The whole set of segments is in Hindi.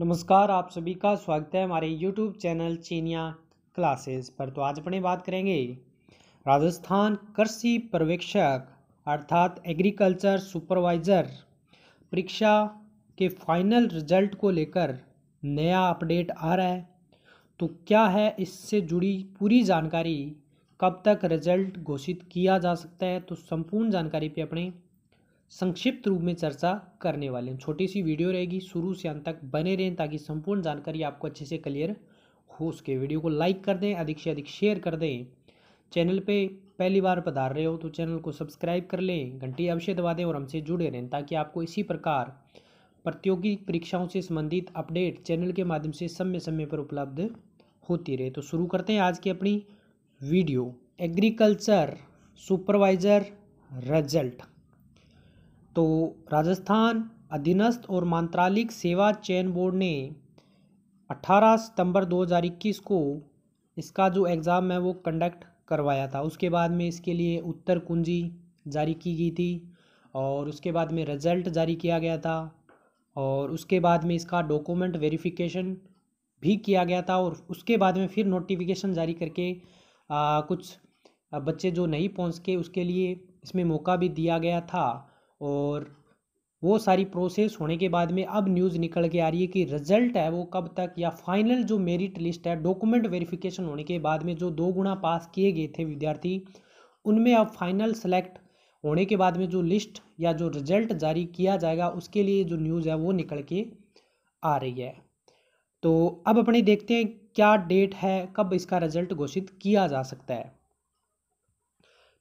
नमस्कार आप सभी का स्वागत है हमारे यूट्यूब चैनल चीनिया क्लासेस पर तो आज अपने बात करेंगे राजस्थान कृषि पर्यवेक्षक अर्थात एग्रीकल्चर सुपरवाइज़र परीक्षा के फाइनल रिजल्ट को लेकर नया अपडेट आ रहा है तो क्या है इससे जुड़ी पूरी जानकारी कब तक रिजल्ट घोषित किया जा सकता है तो संपूर्ण जानकारी पे अपने संक्षिप्त रूप में चर्चा करने वाले हैं छोटी सी वीडियो रहेगी शुरू से अंत तक बने रहें ताकि संपूर्ण जानकारी आपको अच्छे से क्लियर हो सके वीडियो को लाइक कर दें अधिक से अधिक शेयर कर दें चैनल पे पहली बार पधार रहे हो तो चैनल को सब्सक्राइब कर लें घंटी अवश्य दबा दें और हमसे जुड़े रहें ताकि आपको इसी प्रकार प्रतियोगी परीक्षाओं से संबंधित अपडेट चैनल के माध्यम से समय समय पर उपलब्ध होती रहे तो शुरू करते हैं आज की अपनी वीडियो एग्रीकल्चर सुपरवाइज़र रिजल्ट तो राजस्थान अधीनस्थ और मांत्रालिक सेवा चयन बोर्ड ने 18 सितंबर 2021 को इसका जो एग्ज़ाम है वो कंडक्ट करवाया था उसके बाद में इसके लिए उत्तर कुंजी जारी की गई थी और उसके बाद में रिज़ल्ट जारी किया गया था और उसके बाद में इसका डॉक्यूमेंट वेरिफिकेशन भी किया गया था और उसके बाद में फिर नोटिफिकेशन जारी करके आ, कुछ बच्चे जो नहीं पहुंच के उसके लिए इसमें मौका भी दिया गया था और वो सारी प्रोसेस होने के बाद में अब न्यूज़ निकल के आ रही है कि रिजल्ट है वो कब तक या फाइनल जो मेरिट लिस्ट है डॉक्यूमेंट वेरिफिकेशन होने के बाद में जो दो गुना पास किए गए थे विद्यार्थी उनमें अब फाइनल सेलेक्ट होने के बाद में जो लिस्ट या जो रिजल्ट जारी किया जाएगा उसके लिए जो न्यूज़ है वो निकल के आ रही है तो अब अपने देखते हैं क्या डेट है कब इसका रिजल्ट घोषित किया जा सकता है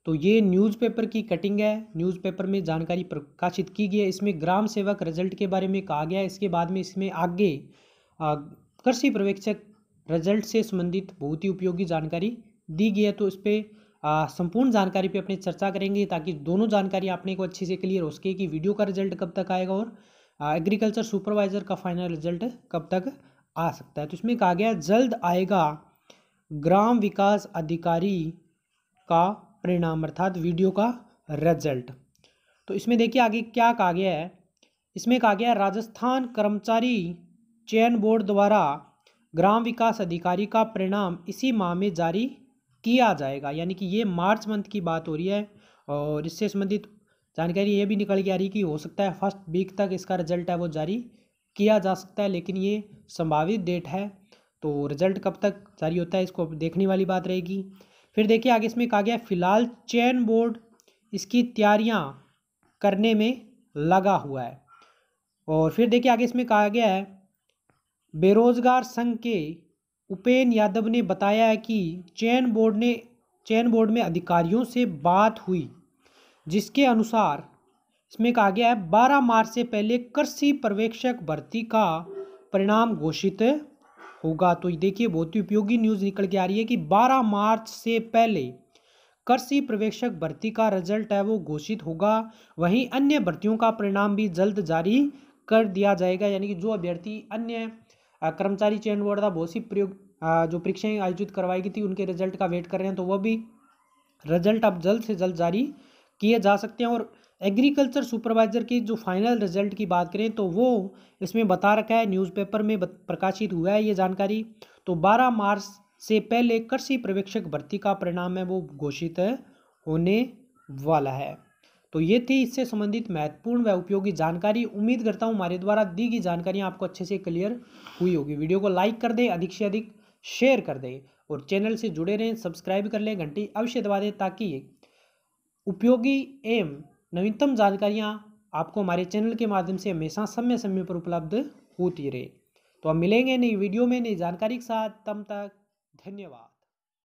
तो ये न्यूज़पेपर की कटिंग है न्यूज़पेपर में जानकारी प्रकाशित की गई है इसमें ग्राम सेवक रिजल्ट के बारे में कहा गया है इसके बाद में इसमें आगे कृषि पर्यवेक्षक रिजल्ट से संबंधित बहुत ही उपयोगी जानकारी दी गई है तो इस पर संपूर्ण जानकारी पे अपने चर्चा करेंगे ताकि दोनों जानकारी आपने को अच्छे से क्लियर हो सके कि वीडियो का रिजल्ट कब तक आएगा और एग्रीकल्चर सुपरवाइजर का फाइनल रिजल्ट कब तक आ सकता है तो इसमें कहा गया जल्द आएगा ग्राम विकास अधिकारी का परिणाम अर्थात वीडियो का रिजल्ट तो इसमें देखिए आगे क्या कहा गया है इसमें कहा गया है राजस्थान कर्मचारी चयन बोर्ड द्वारा ग्राम विकास अधिकारी का परिणाम इसी माह में जारी किया जाएगा यानी कि ये मार्च मंथ की बात हो रही है और इससे संबंधित जानकारी ये भी निकल के आ रही कि हो सकता है फर्स्ट वीक तक इसका रिजल्ट है वो जारी किया जा सकता है लेकिन ये संभावित डेट है तो रिजल्ट कब तक जारी होता है इसको देखने वाली बात रहेगी फिर देखिए आगे इसमें कहा गया फिलहाल चयन बोर्ड इसकी तैयारियां करने में लगा हुआ है और फिर देखिए आगे इसमें कहा गया है बेरोजगार संघ के उपेन यादव ने बताया है कि चयन बोर्ड ने चयन बोर्ड में अधिकारियों से बात हुई जिसके अनुसार इसमें कहा गया है बारह मार्च से पहले कृषि पर्यवेक्षक भर्ती का परिणाम घोषित होगा तो देखिए बहुत ही उपयोगी न्यूज़ निकल के आ रही है कि 12 मार्च से पहले कृषि पर्यवेक्षक भर्ती का रिजल्ट है वो घोषित होगा वहीं अन्य भर्तियों का परिणाम भी जल्द जारी कर दिया जाएगा यानी कि जो अभ्यर्थी अन्य कर्मचारी चयन बोर्ड था बहुत सी प्रयोग जो परीक्षाएं आयोजित करवाई गई थी उनके रिजल्ट का वेट कर रहे हैं तो वह भी रिजल्ट अब जल्द से जल्द जारी किए जा सकते हैं और एग्रीकल्चर सुपरवाइज़र की जो फाइनल रिजल्ट की बात करें तो वो इसमें बता रखा है न्यूज़पेपर में प्रकाशित हुआ है ये जानकारी तो 12 मार्च से पहले कृषि पर्यवेक्षक भर्ती का परिणाम है वो घोषित होने वाला है तो ये थी इससे संबंधित महत्वपूर्ण व उपयोगी जानकारी उम्मीद करता हूँ हमारे द्वारा दी गई जानकारियाँ आपको अच्छे से क्लियर हुई होगी वीडियो को लाइक कर दें अधिक से अधिक शेयर कर दें और चैनल से जुड़े रहें सब्सक्राइब कर लें घंटी अवश्य दबा दें ताकि उपयोगी एम नवीनतम जानकारियाँ आपको हमारे चैनल के माध्यम से हमेशा समय समय पर उपलब्ध होती रहे तो हम मिलेंगे नई वीडियो में नई जानकारी के साथ तब तक धन्यवाद